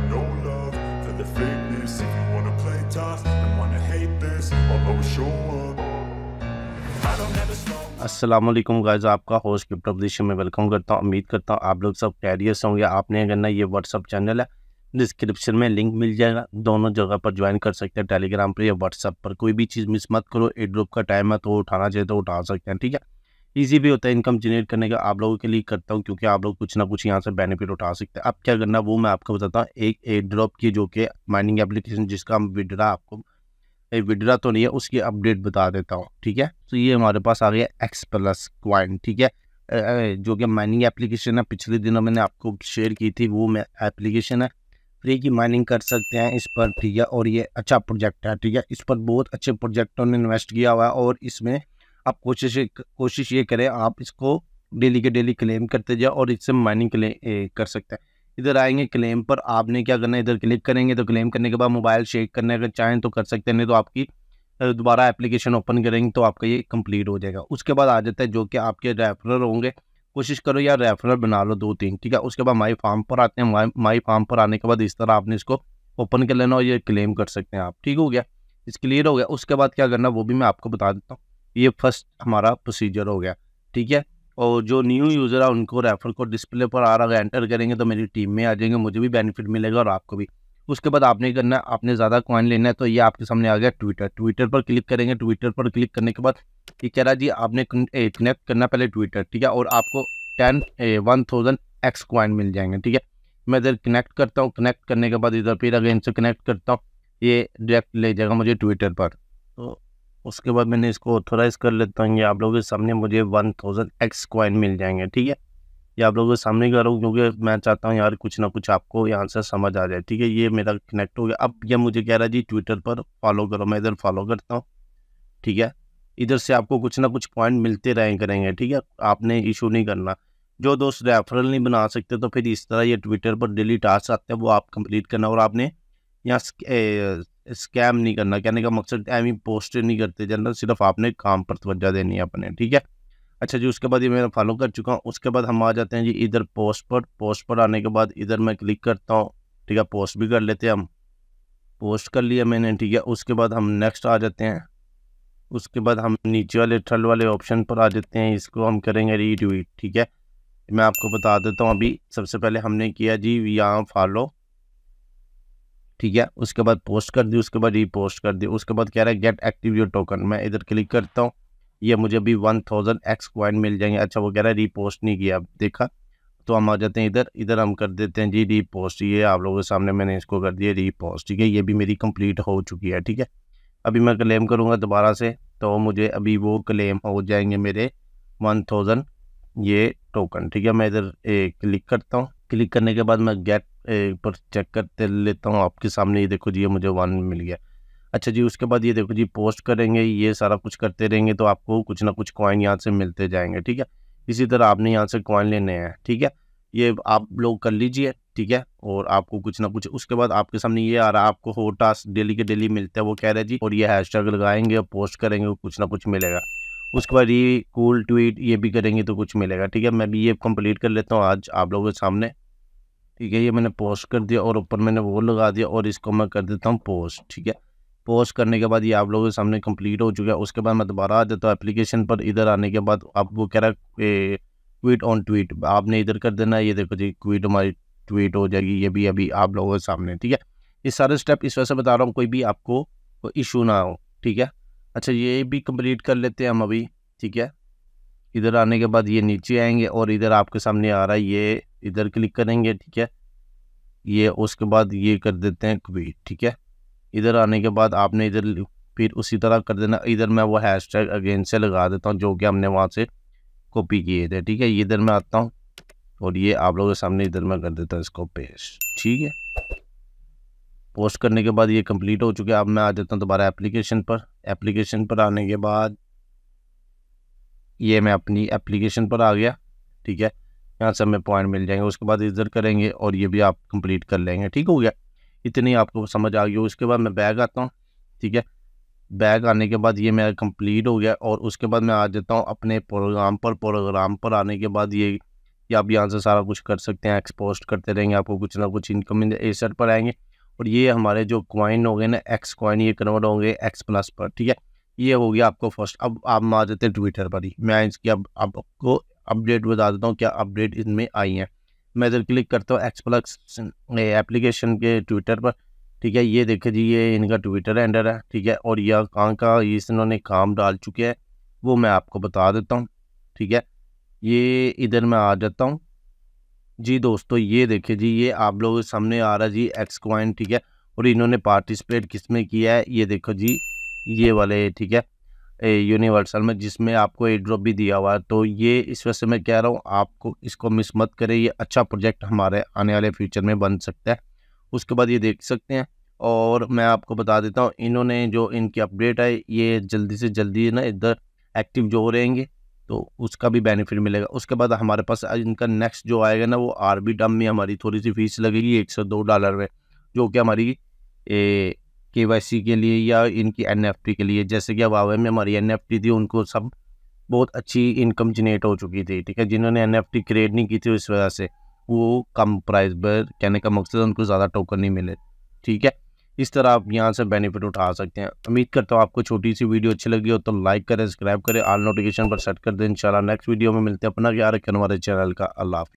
got no love for the fakeness If you wanna play tough and wanna hate this I'll always show up Aslam guys आपका host गिफ्ट ऑफ में welcome करता हूँ उम्मीद करता हूँ आप लोग सब कैरियर से होंगे आपने अगर ना ये व्हाट्सअप चैनल है डिस्क्रिप्शन में लिंक मिल जाएगा दोनों जगह पर ज्वाइन कर सकते हैं टेलीग्राम पर या व्हाट्सअप पर कोई भी चीज़ मिस मत करो एड्रोप का टाइम है तो उठाना चाहिए तो उठा सकते हैं ठीक है ईजी भी होता है इनकम जनरेट करने का आप लोगों के लिए करता हूँ क्योंकि आप लोग कुछ ना कुछ यहाँ से बेनिफिट उठा सकते हैं अब क्या करना वो मैं आपको बताता हूँ एक एयर ड्रॉप की जो कि माइनिंग एप्लीकेशन जिसका हम विड्रा आपको विड्रा तो नहीं है उसकी अपडेट बता देता हूँ ठीक है तो ये हमारे पास आ गया एक्स प्लस क्वाइन ठीक है जो कि माइनिंग एप्लीकेशन है पिछले दिनों मैंने आपको शेयर की थी वो मैं एप्लीकेशन है फ्री की माइनिंग कर सकते हैं इस पर ठीक है और ये अच्छा प्रोजेक्ट है ठीक है इस पर बहुत अच्छे प्रोजेक्टों ने इन्वेस्ट किया हुआ है और इसमें आप कोशिश कोशिश ये करें आप इसको डेली के डेली क्लेम करते जाओ और इससे माइनिंग कर सकते हैं इधर आएंगे क्लेम पर आपने क्या करना है इधर क्लिक करेंगे तो क्लेम करने के बाद मोबाइल शेक करने अगर चाहें तो कर सकते हैं नहीं तो आपकी दोबारा एप्लीकेशन ओपन करेंगे तो आपका ये कंप्लीट हो जाएगा उसके बाद आ जाता है जो कि आपके रेफरल होंगे कोशिश करो या रेफरल बना लो दो तीन ठीक है उसके बाद माई फार्म पर आते हैं माई फार्म पर आने के बाद इस तरह आपने इसको ओपन कर लेना और ये क्लेम कर सकते हैं आप ठीक हो गया इस क्लियर हो गया उसके बाद क्या करना वो भी मैं आपको बता देता हूँ ये फर्स्ट हमारा प्रोसीजर हो गया ठीक है और जो न्यू यूज़र है उनको रेफर को डिस्प्ले पर आ रहा है एंटर करेंगे तो मेरी टीम में आ जाएंगे मुझे भी बेनिफिट मिलेगा और आपको भी उसके बाद आपने करना है आपने ज़्यादा कॉइन लेना है तो ये आपके सामने आ गया ट्विटर ट्विटर पर क्लिक करेंगे ट्विटर पर क्लिक करने के बाद ये कह रहा है जी आपने कनेक्ट करना पहले ट्विटर ठीक है और आपको ten one thousand X coin मिल जाएंगे ठीक है मैं इधर कनेक्ट करता हूँ कनेक्ट करने के बाद इधर फिर अगेन से कनेक्ट करता हूँ ये डायरेक्ट ले जाएगा मुझे ट्विटर पर तो उसके बाद मैंने इसको ऑथोराइज़ कर लेता हूँ ये आप लोगों के सामने मुझे वन थाउजेंड एक्स क्वाइन मिल जाएंगे ठीक है ये आप लोगों के सामने कर रहा हूँ क्योंकि मैं चाहता हूँ यार कुछ ना कुछ आपको यहाँ से समझ आ जाए ठीक है ये मेरा कनेक्ट हो गया अब ये मुझे कह रहा है जी ट्विटर पर फॉलो करो मैं इधर फॉलो करता हूँ ठीक है इधर से आपको कुछ ना कुछ पॉइंट मिलते रहें करेंगे ठीक है आपने इशू नहीं करना जो दोस्त रेफरल नहीं बना सकते तो फिर इस तरह ये ट्विटर पर डेली टास्क आते हैं वो आप कंप्लीट करना और आपने यहाँ स्कैम नहीं करना कहने का मकसद एम ही पोस्ट नहीं करते जनरल सिर्फ आपने काम पर तवज्जा देनी है अपने ठीक है अच्छा जी उसके बाद ये मैं फॉलो कर चुका हूँ उसके बाद हम आ जाते हैं जी इधर पोस्ट पर पोस्ट पर आने के बाद इधर मैं क्लिक करता हूँ ठीक है पोस्ट भी कर लेते हैं हम पोस्ट कर लिया मैंने ठीक है उसके बाद हम नेक्स्ट आ जाते हैं उसके बाद हम नीचे वाले ठल वाले ऑप्शन पर आ जाते हैं इसको हम करेंगे रीट्वीट ठीक है मैं आपको बता देता हूँ अभी सबसे पहले हमने किया जी यहाँ फॉलो ठीक है उसके बाद पोस्ट कर दी उसके बाद रीपोस्ट कर दी उसके बाद कह रहा है गेट एक्टिव योर टोकन मैं इधर क्लिक करता हूँ ये मुझे अभी वन थाउजेंड एक्स क्वाइन मिल जाएंगे अच्छा वो कह रहा है रीपोस्ट नहीं किया देखा तो हम आ जाते हैं इधर इधर हम कर देते हैं जी रीपोस्ट ये आप लोगों के सामने मैंने इसको कर दिया रीपोस्ट ठीक है ये भी मेरी कंप्लीट हो चुकी है ठीक है अभी मैं क्लेम करूँगा दोबारा से तो मुझे अभी वो क्लेम हो जाएंगे मेरे वन थाउजेंड ये टोकन ठीक है मैं इधर क्लिक करता हूँ क्लिक करने के बाद मैं गेट पर चेक कर लेता हूँ आपके सामने ये देखो जी ये मुझे वन मिल गया अच्छा जी उसके बाद ये देखो जी पोस्ट करेंगे ये सारा कुछ करते रहेंगे तो आपको कुछ ना कुछ कॉइन यहाँ से मिलते जाएंगे ठीक है इसी तरह आपने यहाँ से कॉइन लेने हैं ठीक है ये आप लोग कर लीजिए ठीक है और आपको कुछ ना कुछ उसके बाद आपके सामने ये आ रहा है आपको हो टास्क डेली के डेली मिलते हैं वो कह रहे जी और ये हैश टैग लगाएंगे और पोस्ट करेंगे कुछ ना कुछ मिलेगा उसके बाद ये कूल ट्वीट ये भी करेंगे तो कुछ मिलेगा ठीक है मैं भी ये कंप्लीट कर लेता हूँ आज आप लोगों के सामने ठीक है ये मैंने पोस्ट कर दिया और ऊपर मैंने वो लगा दिया और इसको मैं कर देता हूँ पोस्ट ठीक है पोस्ट करने के बाद ये आप लोगों के सामने कंप्लीट हो चुका है उसके बाद मैं दोबारा आ जाता हूँ एप्लीकेशन पर इधर आने के बाद आप वो कह रहा है ट्वीट ऑन ट्वीट आपने इधर कर देना है ये देखो जी ट्वीट हमारी ट्वीट हो जाएगी ये भी अभी आप लोगों के सामने ठीक है ये सारे स्टेप इस वजह से बता रहा हूँ कोई भी आपको इशू ना हो ठीक है अच्छा ये भी कम्प्लीट कर लेते हैं हम अभी ठीक है इधर आने के बाद ये नीचे आएंगे और इधर आपके सामने आ रहा है ये इधर क्लिक करेंगे ठीक है ये उसके बाद ये कर देते हैं क्वीट ठीक है इधर आने के बाद आपने इधर फिर उसी तरह कर देना इधर मैं वो हैश टैग अगेन से लगा देता हूँ जो कि हमने वहाँ से कॉपी किए थे ठीक है इधर मैं आता हूँ और ये आप लोगों के सामने इधर मैं कर देता हूँ इसको पेस्ट ठीक है पोस्ट करने के बाद ये कंप्लीट हो चुके अब मैं आ जाता हूँ दोबारा एप्लीकेशन पर एप्लीकेशन पर आने के बाद ये मैं अपनी एप्लीकेशन पर आ गया ठीक है यहाँ से हमें पॉइंट मिल जाएंगे उसके बाद इधर करेंगे और ये भी आप कंप्लीट कर लेंगे ठीक हो गया इतनी आपको समझ आ गई उसके बाद मैं बैग आता हूँ ठीक है बैग आने के बाद ये मेरा कंप्लीट हो गया और उसके बाद मैं आ जाता हूँ अपने प्रोग्राम पर प्रोग्राम पर आने के बाद ये कि आप यहाँ से सारा कुछ कर सकते हैं एक्सपोस्ट करते रहेंगे आपको कुछ ना कुछ इनकम एसेट पर आएंगे और ये हमारे जो कॉइन हो गए ना एक्स कॉइन ये कन्वर्ट हो गए एक्स प्लस पर ठीक है ये हो गया आपको फर्स्ट अब आप आ जाते हैं ट्विटर पर ही मैं इसकी अब आपको अपडेट बता देता हूँ क्या अपडेट इनमें आई हैं मैं इधर क्लिक करता हूँ एक्सप्लक्स एप्लीकेशन के ट्विटर पर ठीक है ये देखे जी ये इनका ट्विटर हैंडल है ठीक है और यह कहाँ का ये इन्होंने काम डाल चुके हैं वो मैं आपको बता देता हूँ ठीक है ये इधर मैं आ जाता हूँ जी दोस्तों ये देखे जी ये आप लोगों के सामने आ रहा जी एक्स कॉइन ठीक है और इन्होंने पार्टिसिपेट किस में किया है ये देखो जी ये वाले ठीक है यूनिवर्सल में जिसमें आपको ए ड्रॉप भी दिया हुआ है तो ये इस वजह से मैं कह रहा हूँ आपको इसको मिस मत करें ये अच्छा प्रोजेक्ट हमारे आने वाले फ्यूचर में बन सकता है उसके बाद ये देख सकते हैं और मैं आपको बता देता हूँ इन्होंने जो इनकी अपडेट है ये जल्दी से जल्दी ना इधर एक्टिव जो हो रहेंगे तो उसका भी बेनिफिट मिलेगा उसके बाद हमारे पास इनका नेक्स्ट जो आएगा ना वो आर बी डम में हमारी थोड़ी सी फीस लगेगी एक सौ दो डॉलर में जो कि हमारी के के लिए या इनकी एन के लिए जैसे कि अब आवे में हमारी एन थी उनको सब बहुत अच्छी इनकम जनरेट हो चुकी थी ठीक है जिन्होंने एन क्रिएट नहीं की थी इस वजह से वो कम प्राइस पर कहने का मकसद उनको ज़्यादा टोकन नहीं मिले ठीक है इस तरह आप यहाँ से बेनिफिट उठा सकते हैं उम्मीद करता हूँ आपको छोटी सी वीडियो अच्छी लगी हो तो लाइक करें सब्सक्राइब करें आल नोटिफिकेशन पर सेट कर दें इंशाल्लाह नेक्स्ट वीडियो में मिलते हैं अपना ख्याल रखें हमारे चैनल का अल्लाह